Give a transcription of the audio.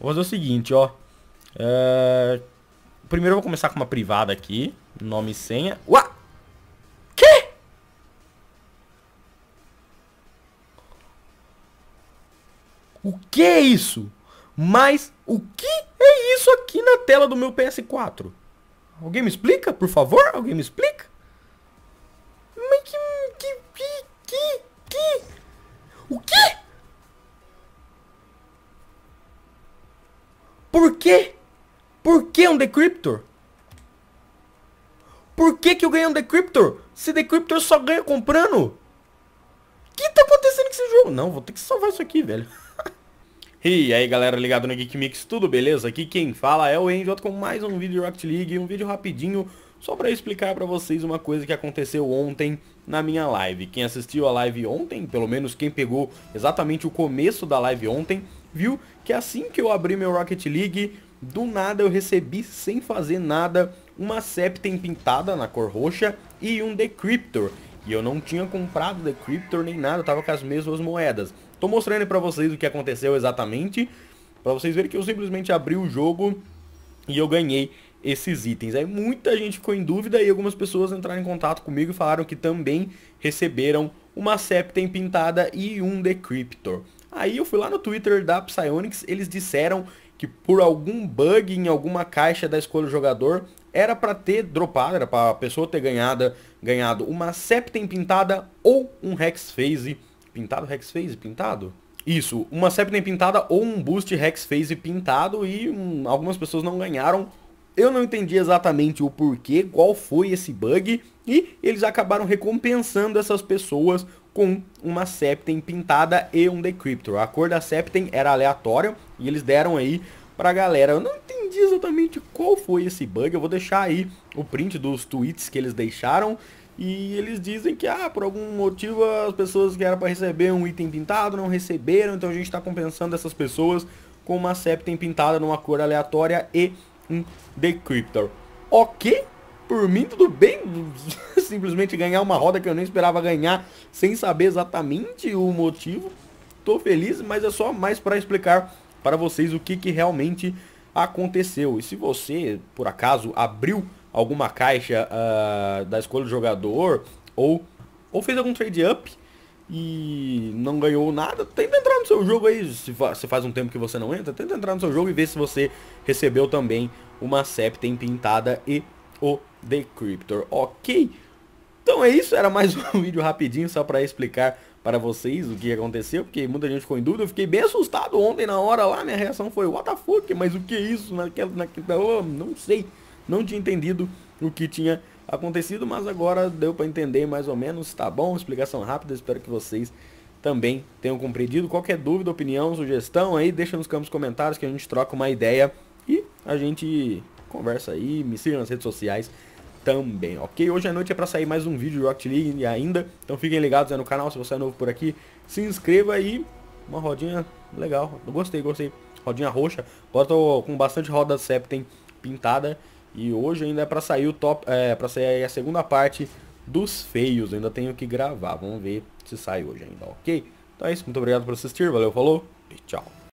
Vou fazer o seguinte, ó. É... Primeiro eu vou começar com uma privada aqui. Nome e senha. Uá! Que? O que é isso? Mas o que é isso aqui na tela do meu PS4? Alguém me explica, por favor? Alguém me explica? Por quê? Por que um Decryptor? Por que, que eu ganhei um Decryptor? Se Decryptor só ganha comprando? O que tá acontecendo com esse jogo? Não, vou ter que salvar isso aqui, velho. E aí galera ligado no Geek Mix, tudo beleza? Aqui quem fala é o Angel com mais um vídeo de Rocket League, um vídeo rapidinho só para explicar para vocês uma coisa que aconteceu ontem na minha live. Quem assistiu a live ontem, pelo menos quem pegou exatamente o começo da live ontem, viu que assim que eu abri meu Rocket League, do nada eu recebi sem fazer nada uma Septem pintada na cor roxa e um Decryptor. E eu não tinha comprado Decryptor nem nada, eu tava com as mesmas moedas. Tô mostrando pra vocês o que aconteceu exatamente, pra vocês verem que eu simplesmente abri o jogo e eu ganhei esses itens. Aí muita gente ficou em dúvida e algumas pessoas entraram em contato comigo e falaram que também receberam uma Septem pintada e um Decryptor. Aí eu fui lá no Twitter da Psyonix, eles disseram que por algum bug em alguma caixa da escolha do jogador, era para ter dropado, era para a pessoa ter ganhado, ganhado uma Septem pintada ou um Hex Phase pintado, Hex Phase pintado. Isso, uma Septem pintada ou um Boost Hex Phase pintado e hum, algumas pessoas não ganharam. Eu não entendi exatamente o porquê, qual foi esse bug e eles acabaram recompensando essas pessoas com uma Septem pintada e um Decryptor. A cor da Septem era aleatória e eles deram aí pra galera. Eu não entendi exatamente qual foi esse bug, eu vou deixar aí o print dos tweets que eles deixaram. E eles dizem que, ah, por algum motivo as pessoas que eram para receber um item pintado não receberam, então a gente está compensando essas pessoas com uma Septem pintada numa cor aleatória e um Decryptor. Ok, por mim, tudo bem simplesmente ganhar uma roda que eu nem esperava ganhar, sem saber exatamente o motivo. Tô feliz, mas é só mais para explicar para vocês o que, que realmente aconteceu. E se você, por acaso, abriu alguma caixa uh, da escolha do jogador ou, ou fez algum trade up e não ganhou nada, tenta entrar no seu jogo aí, se, se faz um tempo que você não entra, tenta entrar no seu jogo e ver se você recebeu também uma Septem pintada e o Decryptor, ok? Então é isso, era mais um vídeo rapidinho só para explicar para vocês o que aconteceu, porque muita gente ficou em dúvida, eu fiquei bem assustado ontem na hora lá, minha reação foi, what the fuck, mas o que é isso? Naquela, naquela, oh, não sei, não tinha entendido o que tinha acontecido, mas agora deu para entender mais ou menos, tá bom? Explicação rápida, espero que vocês também tenham compreendido. Qualquer dúvida, opinião, sugestão aí, deixa nos campos comentários que a gente troca uma ideia e a gente conversa aí, me siga nas redes sociais também, ok? Hoje à noite é para sair mais um vídeo de Rocket League ainda, então fiquem ligados aí no canal, se você é novo por aqui, se inscreva aí uma rodinha legal, gostei, gostei, rodinha roxa, agora tô com bastante roda Septem pintada e hoje ainda é para sair o top, é, para sair a segunda parte dos feios, ainda tenho que gravar, vamos ver se sai hoje ainda, ok? Então é isso, muito obrigado por assistir, valeu, falou e tchau.